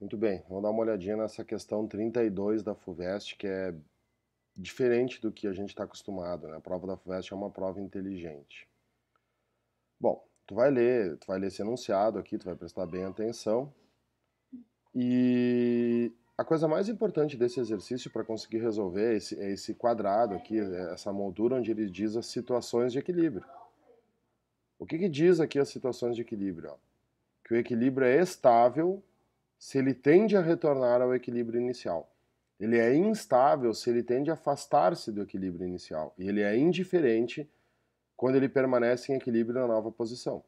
Muito bem, vamos dar uma olhadinha nessa questão 32 da FUVEST, que é diferente do que a gente está acostumado, né? A prova da FUVEST é uma prova inteligente. Bom, tu vai ler, tu vai ler esse enunciado aqui, tu vai prestar bem atenção. E a coisa mais importante desse exercício para conseguir resolver é esse, é esse quadrado aqui, é essa moldura onde ele diz as situações de equilíbrio. O que, que diz aqui as situações de equilíbrio? Ó? Que o equilíbrio é estável se ele tende a retornar ao equilíbrio inicial. Ele é instável se ele tende a afastar-se do equilíbrio inicial. E ele é indiferente quando ele permanece em equilíbrio na nova posição.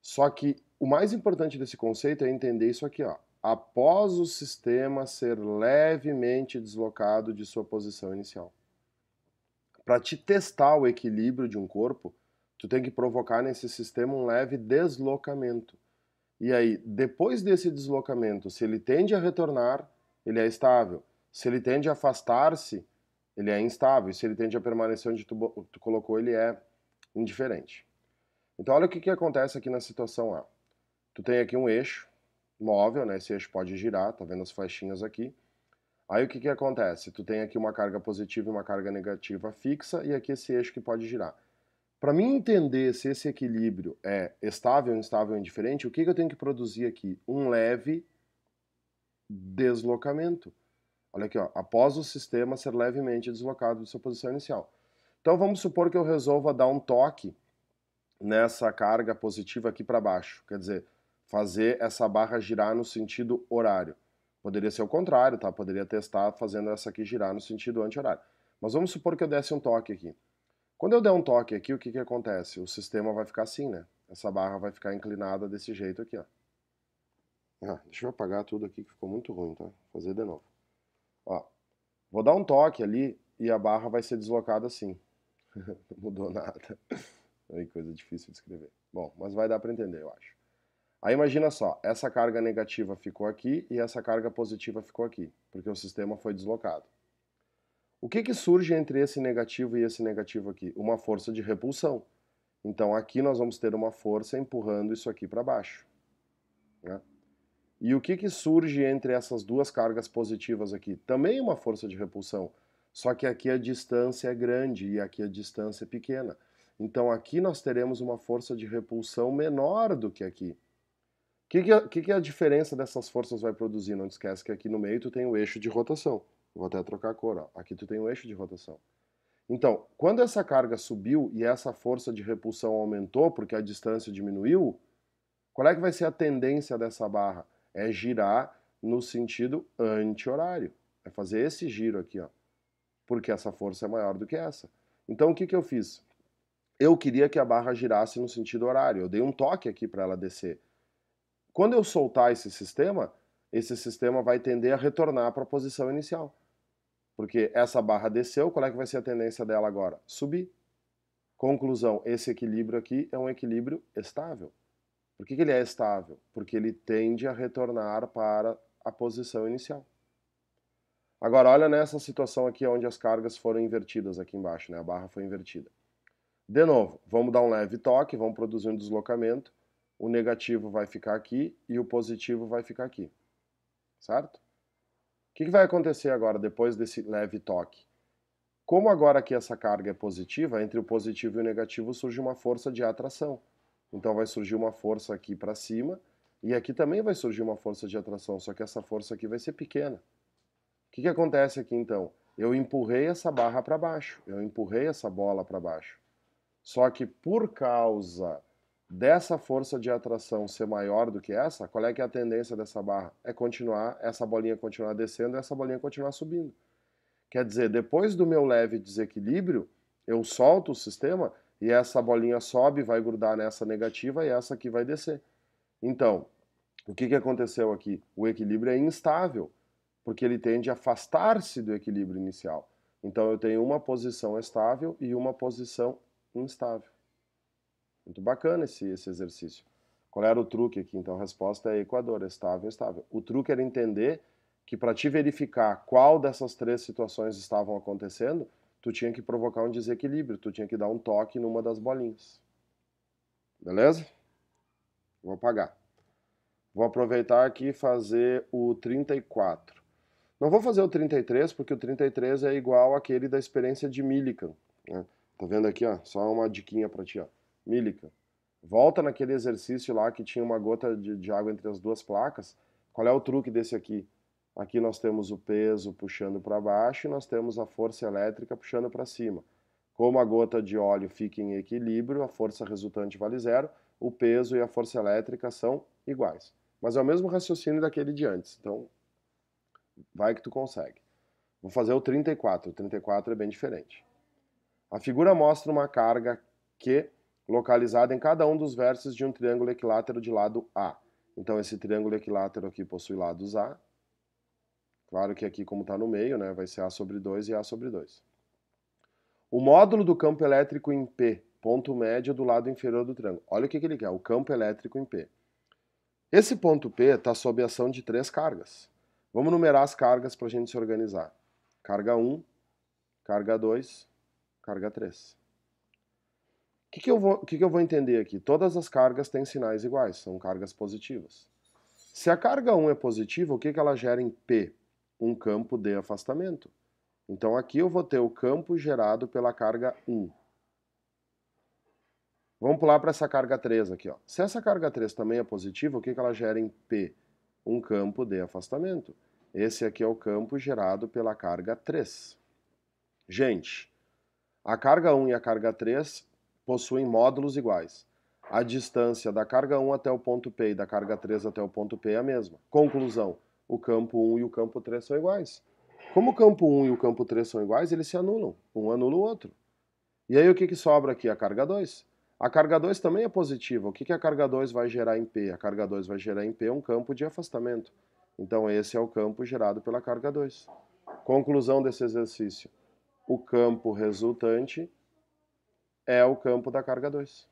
Só que o mais importante desse conceito é entender isso aqui, ó. Após o sistema ser levemente deslocado de sua posição inicial. Para te testar o equilíbrio de um corpo, tu tem que provocar nesse sistema um leve deslocamento. E aí, depois desse deslocamento, se ele tende a retornar, ele é estável. Se ele tende a afastar-se, ele é instável. E se ele tende a permanecer onde tu, tu colocou, ele é indiferente. Então, olha o que, que acontece aqui na situação A. Tu tem aqui um eixo móvel, né? Esse eixo pode girar, tá vendo as flechinhas aqui. Aí o que, que acontece? Tu tem aqui uma carga positiva e uma carga negativa fixa, e aqui esse eixo que pode girar. Para mim entender se esse equilíbrio é estável, instável ou indiferente, o que, que eu tenho que produzir aqui? Um leve deslocamento. Olha aqui, ó, após o sistema ser levemente deslocado de sua posição inicial. Então vamos supor que eu resolva dar um toque nessa carga positiva aqui para baixo, quer dizer, fazer essa barra girar no sentido horário. Poderia ser o contrário, tá? Poderia testar fazendo essa aqui girar no sentido anti-horário. Mas vamos supor que eu desse um toque aqui. Quando eu der um toque aqui, o que, que acontece? O sistema vai ficar assim, né? Essa barra vai ficar inclinada desse jeito aqui, ó. Ah, deixa eu apagar tudo aqui que ficou muito ruim, tá? Vou fazer de novo. Ó, vou dar um toque ali e a barra vai ser deslocada assim. Não mudou nada. Aí coisa difícil de escrever. Bom, mas vai dar para entender, eu acho. Aí imagina só, essa carga negativa ficou aqui e essa carga positiva ficou aqui, porque o sistema foi deslocado. O que, que surge entre esse negativo e esse negativo aqui? Uma força de repulsão. Então aqui nós vamos ter uma força empurrando isso aqui para baixo. Né? E o que, que surge entre essas duas cargas positivas aqui? Também uma força de repulsão, só que aqui a distância é grande e aqui a distância é pequena. Então aqui nós teremos uma força de repulsão menor do que aqui. O que, que, que, a diferença dessas forças vai produzir? Não esquece que aqui no meio tu tem o eixo de rotação. Vou até trocar a cor, ó. aqui tu tem o eixo de rotação. Então, quando essa carga subiu e essa força de repulsão aumentou porque a distância diminuiu, qual é que vai ser a tendência dessa barra? É girar no sentido anti-horário. É fazer esse giro aqui, ó, porque essa força é maior do que essa. Então, o que, que eu fiz? Eu queria que a barra girasse no sentido horário. Eu dei um toque aqui para ela descer. Quando eu soltar esse sistema, esse sistema vai tender a retornar para a posição inicial. Porque essa barra desceu, qual é que vai ser a tendência dela agora? Subir. Conclusão, esse equilíbrio aqui é um equilíbrio estável. Por que, que ele é estável? Porque ele tende a retornar para a posição inicial. Agora, olha nessa situação aqui onde as cargas foram invertidas aqui embaixo, né? A barra foi invertida. De novo, vamos dar um leve toque, vamos produzir um deslocamento. O negativo vai ficar aqui e o positivo vai ficar aqui. Certo? que, que vai acontecer agora, depois desse leve toque? Como agora que essa carga é positiva, entre o positivo e o negativo surge uma força de atração. Então vai surgir uma força aqui para cima e aqui também vai surgir uma força de atração, só que essa força aqui vai ser pequena. O que, que acontece aqui então? Eu empurrei essa barra para baixo, eu empurrei essa bola para baixo. Só que por causa dessa força de atração ser maior do que essa, qual é que é a tendência dessa barra? É continuar, essa bolinha continuar descendo e essa bolinha continuar subindo. Quer dizer, depois do meu leve desequilíbrio, eu solto o sistema e essa bolinha sobe, vai grudar nessa negativa e essa aqui vai descer. Então, o que, que aconteceu aqui? O equilíbrio é instável, porque ele tende a afastar-se do equilíbrio inicial. Então, eu tenho uma posição estável e uma posição instável. Muito bacana esse, esse exercício. Qual era o truque aqui? Então a resposta é Equador, é estável, é estável. O truque era entender que para te verificar qual dessas três situações estavam acontecendo, tu tinha que provocar um desequilíbrio, tu tinha que dar um toque numa das bolinhas. Beleza? Vou apagar. Vou aproveitar aqui e fazer o 34. Não vou fazer o 33, porque o 33 é igual àquele da experiência de Millikan. Né? Tá vendo aqui, ó? Só uma diquinha para ti, ó. Milica, volta naquele exercício lá que tinha uma gota de, de água entre as duas placas. Qual é o truque desse aqui? Aqui nós temos o peso puxando para baixo e nós temos a força elétrica puxando para cima. Como a gota de óleo fica em equilíbrio, a força resultante vale zero, o peso e a força elétrica são iguais. Mas é o mesmo raciocínio daquele de antes, então vai que tu consegue. Vou fazer o 34, o 34 é bem diferente. A figura mostra uma carga Q localizada em cada um dos vértices de um triângulo equilátero de lado A. Então, esse triângulo equilátero aqui possui lados A. Claro que aqui, como está no meio, né, vai ser A sobre 2 e A sobre 2. O módulo do campo elétrico em P, ponto médio do lado inferior do triângulo. Olha o que, que ele quer, o campo elétrico em P. Esse ponto P está sob ação de três cargas. Vamos numerar as cargas para a gente se organizar. Carga 1, carga 2, carga 3 que, que, eu vou, que, que eu vou entender aqui? Todas as cargas têm sinais iguais, são cargas positivas. Se a carga 1 é positiva, o que, que ela gera em P? Um campo de afastamento. Então aqui eu vou ter o campo gerado pela carga 1. Vamos pular para essa carga 3 aqui. Ó. Se essa carga 3 também é positiva, o que, que ela gera em P? Um campo de afastamento. Esse aqui é o campo gerado pela carga 3. Gente, a carga 1 e a carga 3 possuem módulos iguais. A distância da carga 1 até o ponto P e da carga 3 até o ponto P é a mesma. Conclusão: o campo 1 e o campo 3 são iguais. Como o campo 1 e o campo 3 são iguais, eles se anulam. Um anula o outro. E aí o que, que sobra aqui? A carga 2. A carga 2 também é positiva. O que, que a carga 2 vai gerar em P? A carga 2 vai gerar em P um campo de afastamento. Então esse é o campo gerado pela carga 2. Conclusão desse exercício. O campo resultante é o campo da carga 2.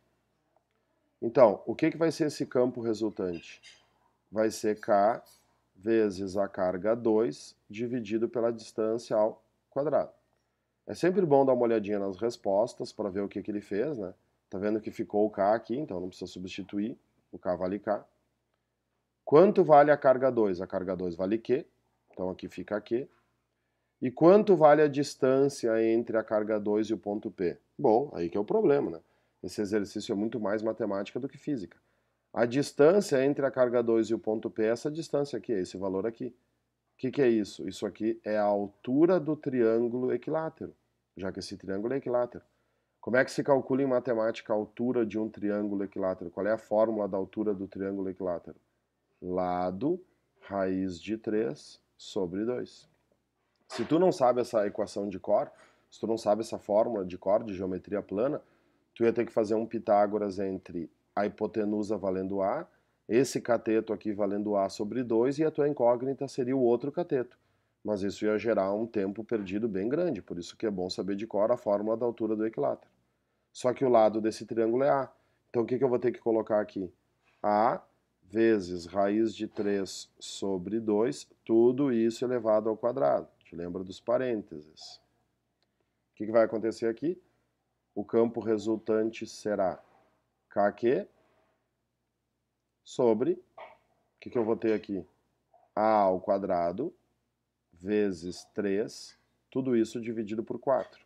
Então, o que, que vai ser esse campo resultante? Vai ser K vezes a carga 2 dividido pela distância ao quadrado. É sempre bom dar uma olhadinha nas respostas para ver o que, que ele fez, né? Tá vendo que ficou o K aqui, então não precisa substituir, o K vale K. Quanto vale a carga 2? A carga 2 vale Q, então aqui fica Q. E quanto vale a distância entre a carga 2 e o ponto P? Bom, aí que é o problema, né? Esse exercício é muito mais matemática do que física. A distância entre a carga 2 e o ponto P é essa distância aqui, é esse valor aqui. O que, que, é isso? Isso aqui é a altura do triângulo equilátero, já que esse triângulo é equilátero. Como é que se calcula em matemática a altura de um triângulo equilátero? Qual é a fórmula da altura do triângulo equilátero? Lado raiz de 3 sobre 2. Se tu não sabe essa equação de cor, se tu não sabe essa fórmula de cor, de geometria plana, tu ia ter que fazer um Pitágoras entre a hipotenusa valendo A, esse cateto aqui valendo A sobre 2, e a tua incógnita seria o outro cateto. Mas isso ia gerar um tempo perdido bem grande, por isso que é bom saber de cor a fórmula da altura do equilátero. Só que o lado desse triângulo é A. Então o que, que eu vou ter que colocar aqui? A vezes raiz de 3 sobre 2, tudo isso elevado ao quadrado. Te lembra dos parênteses. O que, que vai acontecer aqui? O campo resultante será KQ sobre, o que, que eu vou ter aqui? A ao quadrado vezes 3, tudo isso dividido por 4.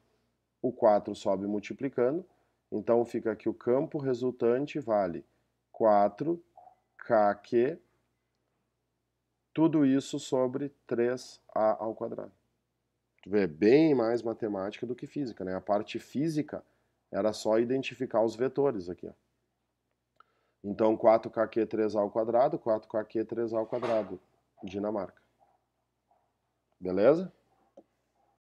O 4 sobe multiplicando, então fica que o campo resultante vale 4 KQ, tudo isso sobre 3A ao quadrado é bem mais matemática do que física, né? A parte física era só identificar os vetores aqui, ó. Então, 4kq3 ao quadrado, 4kq3 ao quadrado, Dinamarca. Beleza?